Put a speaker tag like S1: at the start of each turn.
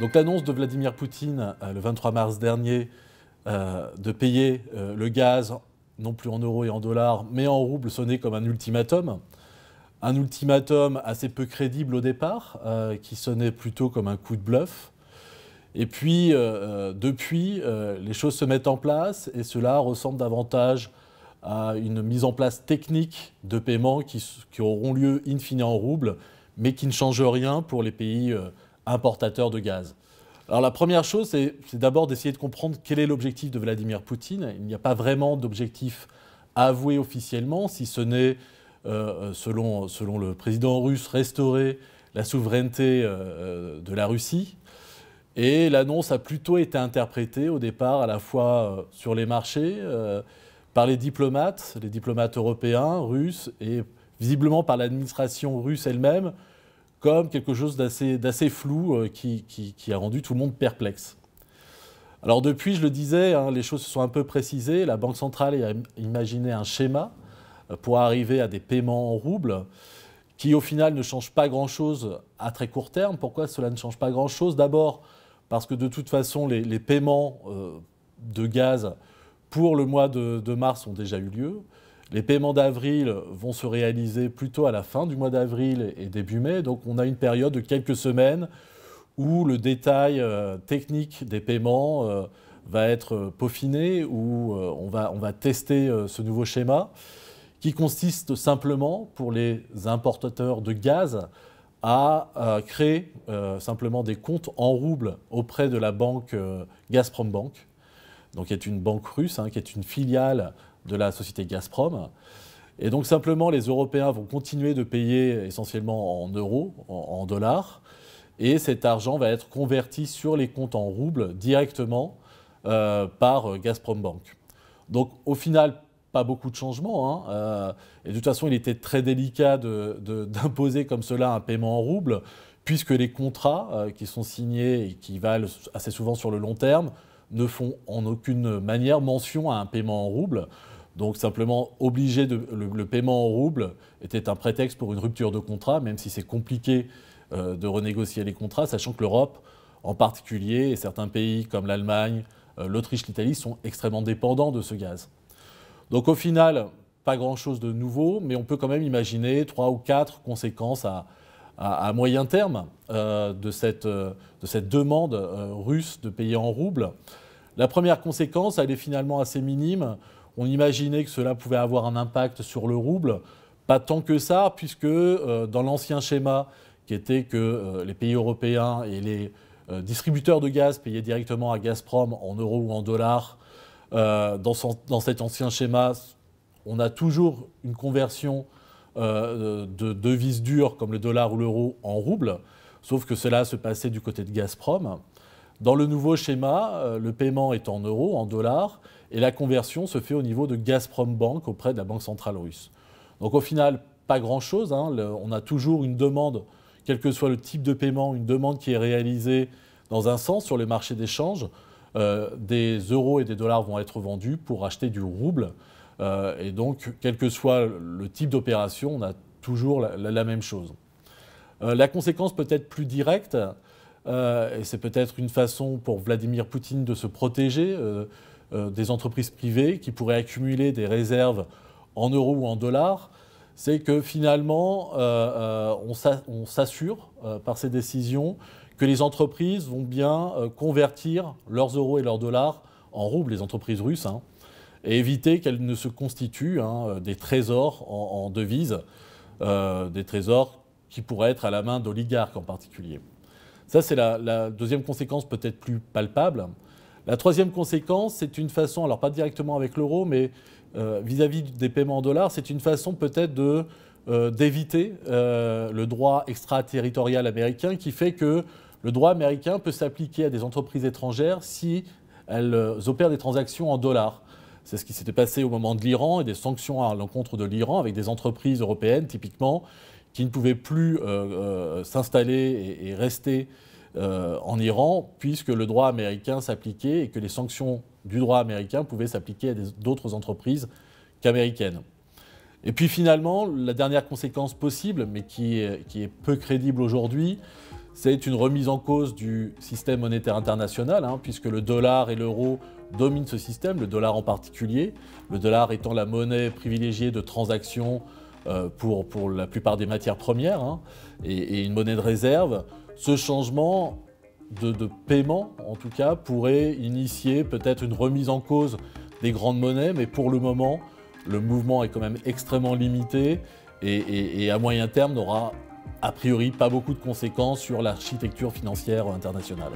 S1: Donc l'annonce de Vladimir Poutine euh, le 23 mars dernier euh, de payer euh, le gaz non plus en euros et en dollars, mais en roubles sonnait comme un ultimatum. Un ultimatum assez peu crédible au départ, qui sonnait plutôt comme un coup de bluff. Et puis, euh, euh, depuis, euh, les choses se mettent en place et cela ressemble davantage à une mise en place technique de paiements qui, auront lieu in fine en rouble, mais qui ne change rien pour les pays importateurs de gaz. Alors la première chose, c'est d'abord d'essayer de comprendre quel est l'objectif de Vladimir Poutine. Il n'y a pas vraiment d'objectif avoué officiellement, si ce n'est, selon le président russe, restaurer la souveraineté de la Russie et l'annonce a plutôt été interprétée au départ à la fois euh, sur les marchés, euh, par les diplomates, les diplomates européens, russes, et visiblement par l'administration russe elle-même, comme quelque chose d'assez flou euh, qui, a rendu tout le monde perplexe. Alors depuis, je le disais, hein, les choses se sont un peu précisées. La Banque centrale a imaginé un schéma pour arriver à des paiements en roubles qui au final ne change pas grand-chose à très court terme. Pourquoi cela ne change pas grand-chose D'abord, parce que de toute façon, les, paiements euh, de gaz pour le mois de, mars ont déjà eu lieu. Les paiements d'avril vont se réaliser plutôt à la fin du mois d'avril et début mai. Donc on a une période de quelques semaines où le détail euh, technique des paiements euh, va être peaufiné, où on va, on, va, tester ce nouveau schéma qui consiste simplement pour les importateurs de gaz a euh, créer euh, simplement des comptes en roubles auprès de la banque euh, Gazprom Bank, donc qui est une banque russe, hein, qui est une filiale de la société Gazprom. Et donc simplement, les Européens vont continuer de payer essentiellement en euros, en, dollars, et cet argent va être converti sur les comptes en roubles directement par Gazprom Bank. Donc au final, pas beaucoup de changements. Hein. Euh, et de toute façon, il était très délicat d'imposer comme cela un paiement en rouble, puisque les contrats euh, qui sont signés et qui valent assez souvent sur le long terme ne font en aucune manière mention à un paiement en rouble. Donc simplement obliger de, le, paiement en rouble était un prétexte pour une rupture de contrat, même si c'est compliqué euh, de renégocier les contrats, sachant que l'Europe en particulier et certains pays comme l'Allemagne, l'Autriche, l'Italie sont extrêmement dépendants de ce gaz. Donc au final, pas grand-chose de nouveau, mais on peut quand même imaginer trois ou quatre conséquences à, moyen terme euh, euh, de, cette, demande euh, russe de payer en rouble. La première conséquence, elle est finalement assez minime. On imaginait que cela pouvait avoir un impact sur le rouble. Pas tant que ça, puisque dans l'ancien schéma, qui était que les pays européens et les distributeurs de gaz payaient directement à Gazprom en euros ou en dollars, euh, dans, cet ancien schéma, on a toujours une conversion euh, de devises dures comme le dollar ou l'euro en rouble, sauf que cela se passait du côté de Gazprom. Dans le nouveau schéma, euh, le paiement est en euros, en dollars, et la conversion se fait au niveau de Gazprom Bank auprès de la Banque centrale russe. Donc au final, pas grand-chose. Hein. on a toujours une demande, quel que soit le type de paiement, une demande qui est réalisée dans un sens sur les marchés d'échange. Euh, des euros et des dollars vont être vendus pour acheter du rouble. Euh, et donc, quel que soit le type d'opération, on a toujours la, même chose. Euh, la conséquence peut être plus directe, et c'est peut-être une façon pour Vladimir Poutine de se protéger des entreprises privées qui pourraient accumuler des réserves en euros ou en dollars, c'est que finalement, on s'assure par ces décisions que les entreprises vont bien euh, convertir leurs euros et leurs dollars en roubles, les entreprises russes, hein, et éviter qu'elles ne se constituent hein, euh, des trésors en, devise, devises, euh, des trésors qui pourraient être à la main d'oligarques en particulier. Ça, c'est la, deuxième conséquence peut-être plus palpable. La troisième conséquence, c'est une façon, alors pas directement avec l'euro, mais vis-à-vis des paiements en dollars, c'est une façon peut-être de, d'éviter le droit extraterritorial américain qui fait que le droit américain peut s'appliquer à des entreprises étrangères si elles opèrent des transactions en dollars. C'est ce qui s'était passé au moment de l'Iran et des sanctions à l'encontre de l'Iran avec des entreprises européennes typiquement qui ne pouvaient plus euh, euh, s'installer et, rester euh, en Iran puisque le droit américain s'appliquait et que les sanctions du droit américain pouvaient s'appliquer à d'autres entreprises qu'américaines. Et puis finalement, la dernière conséquence possible, mais qui est peu crédible aujourd'hui, c'est une remise en cause du système monétaire international, hein, puisque le dollar et l'euro dominent ce système, le dollar en particulier, le dollar étant la monnaie privilégiée de transactions euh, pour, pour, la plupart des matières premières, hein, et, une monnaie de réserve. Ce changement de, paiement, en tout cas, pourrait initier peut-être une remise en cause des grandes monnaies, mais pour le moment, le mouvement est quand même extrêmement limité et, et à moyen terme n'aura a priori pas beaucoup de conséquences sur l'architecture financière internationale.